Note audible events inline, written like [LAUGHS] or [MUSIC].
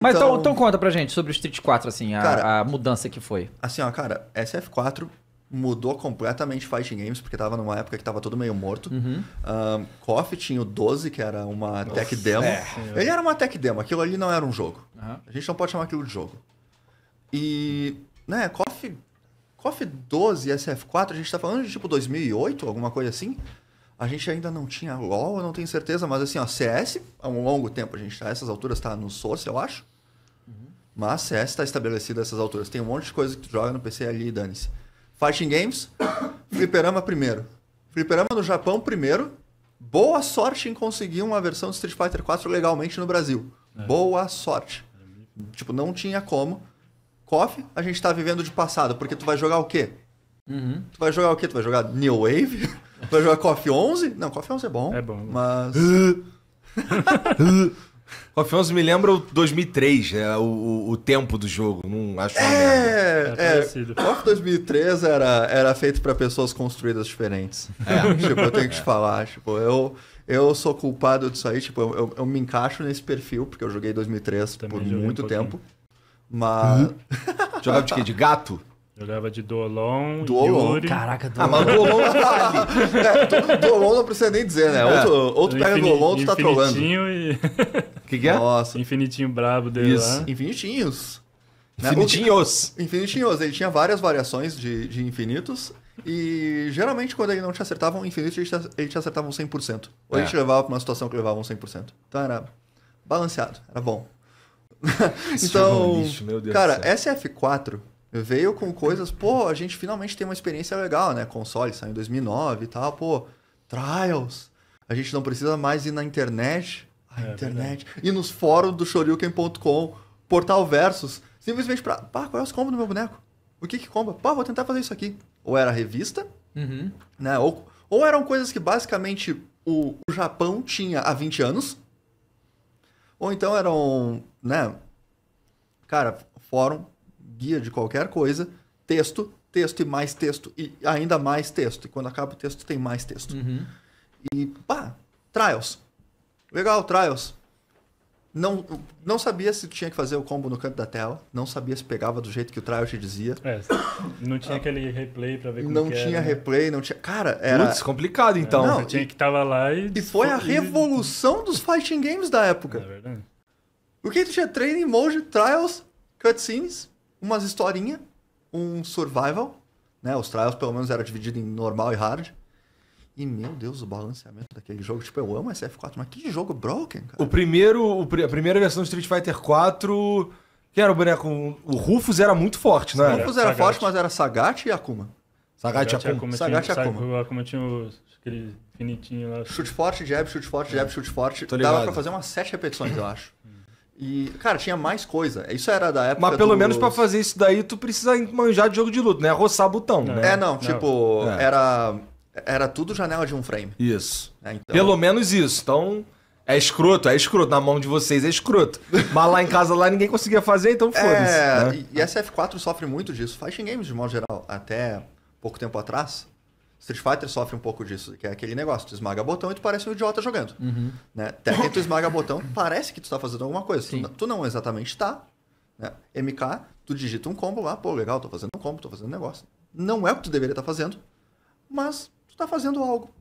Mas então, então, então, conta pra gente sobre o Street 4, assim, a, cara, a, mudança que foi. Assim, ó, cara, SF4 mudou completamente Fighting Games, porque tava numa época que tava todo meio morto. Uhum. Um, tinha o 12, que era uma tech demo. É. Ele era uma tech demo, aquilo ali não era um jogo. Uhum. A gente não pode chamar aquilo de jogo. E, né, KOF, KOF 12 e SF4, a gente tá falando de tipo 2008, alguma coisa assim. A gente ainda não tinha LOL, eu não tenho certeza, mas assim, ó, CS, há um longo tempo, a gente está essas alturas está no Source, eu acho. Uhum. Mas CS está estabelecido a essas alturas. Tem um monte de coisa que tu joga no PC ali, dane-se. Fighting Games, [COUGHS] Fliperama primeiro. Fliperama no Japão primeiro. Boa sorte em conseguir uma versão de Street Fighter 4 legalmente no Brasil. É. Boa sorte. É. é tipo, não tinha como. KOF, a gente tá vivendo de passado, porque tu vai jogar o quê? Uhum. Tu vai jogar o quê? Tu vai jogar New Wave? [LAUGHS] tu vai jogar Coffee 11? Não, Coffee 11 é, é bom. É bom. Mas. [LAUGHS] Coffee 11 me lembra o 2003, né? o, o, o tempo do jogo. Não acho é, é, é parecido. Coffee 2003 era, era feito para pessoas construídas diferentes. É. [LAUGHS] tipo, eu tenho que te falar. Tipo, eu, eu sou culpado disso aí. Tipo, eu, eu, eu me encaixo nesse perfil, porque eu joguei 2003 por muito um tempo. Mas. Jogava de quê? De gato? Jogava de Dolon, Dolon. Yuri... Caraca, Dolon. Ah, mas Dolon é, é Dolon não precisa nem dizer, né? É. Outro, outro pega Infini... Dolon, outro tá trolando. Infinitinho e... O que, que é? Nossa. Infinitinho brabo dele Isso. lá. Infinitinhos. Né? Infinitinhos. Infinitinhos. Ele tinha várias variações de, de infinitos. E geralmente, quando ele não te acertava um infinito, ele te acertava um 100%. Ou é. ele te levava pra uma situação que levava um 100%. Então era balanceado, era bom. [LAUGHS] então, é meu Deus cara, SF4 Veio com coisas, pô, a gente finalmente tem uma experiência legal, né? Console saiu em 2009 e tal, pô, trials. A gente não precisa mais ir na internet. A é, internet. Verdade. E nos fóruns do shoryuken.com, portal versus, simplesmente pra, pá, qual é os combos do meu boneco? O que que comba? Pá, vou tentar fazer isso aqui. Ou era revista, uhum. né? Ou, ou eram coisas que basicamente o, o Japão tinha há 20 anos. Ou então eram, né? Cara, fórum, guia de qualquer coisa, texto, texto e mais texto, e ainda mais texto. E quando acaba o texto, tem mais texto. Uhum. E, pá, trials. Legal, trials. Não, não sabia se tinha que fazer o combo no canto da tela, não sabia se pegava do jeito que o trial te dizia. É, não tinha ah, aquele replay para ver como Não tinha era, né? replay, né? não tinha. Cara, era. Putz, complicado então. Não, tinha e, que tava lá e. E foi a revolução dos fighting games da época. É verdade. Porque tu tinha training mode, trials, cutscenes, umas historinha, um survival, né? Os trials pelo menos era dividido em normal e hard. E meu Deus, o balanceamento daquele jogo, tipo, eu amo SF4, mas que jogo broken, cara. O primeiro, a primeira versão de Street Fighter 4, que era o boneco, o Rufus era muito forte, né? O Rufus era, era forte, mas era Sagat e Akuma. Sagat, e Akuma. Sagat e Akuma. O Akuma tinha os, aquele finitinho lá. Chute forte, jab, chute forte, jab, chute forte. Dava pra fazer umas sete repetições, eu acho. E, cara, tinha mais coisa. Isso era da época. Mas pelo menos para fazer isso daí, tu precisa manjar de jogo de luta, né? Roçar botão, não. É. né? É, não, não. tipo, é. era. Era tudo janela de um frame. Isso. É, então... Pelo menos isso. Então. É escroto, é escroto. Na mão de vocês é escroto. Mas lá em casa lá ninguém conseguia fazer, então é, foda-se. É, né? e SF4 sofre muito disso. Fighting games, de modo geral, até pouco tempo atrás, Street Fighter sofre um pouco disso, que é aquele negócio, tu esmaga botão e tu parece um idiota jogando. Uhum. Né? Tekken, tu esmaga botão, parece que tu tá fazendo alguma coisa. Sim. Tu não exatamente tá. Né? MK, tu digita um combo lá, pô, legal, tô fazendo um combo, tô fazendo um negócio. Não é o que tu deveria estar tá fazendo, mas tu tá fazendo algo.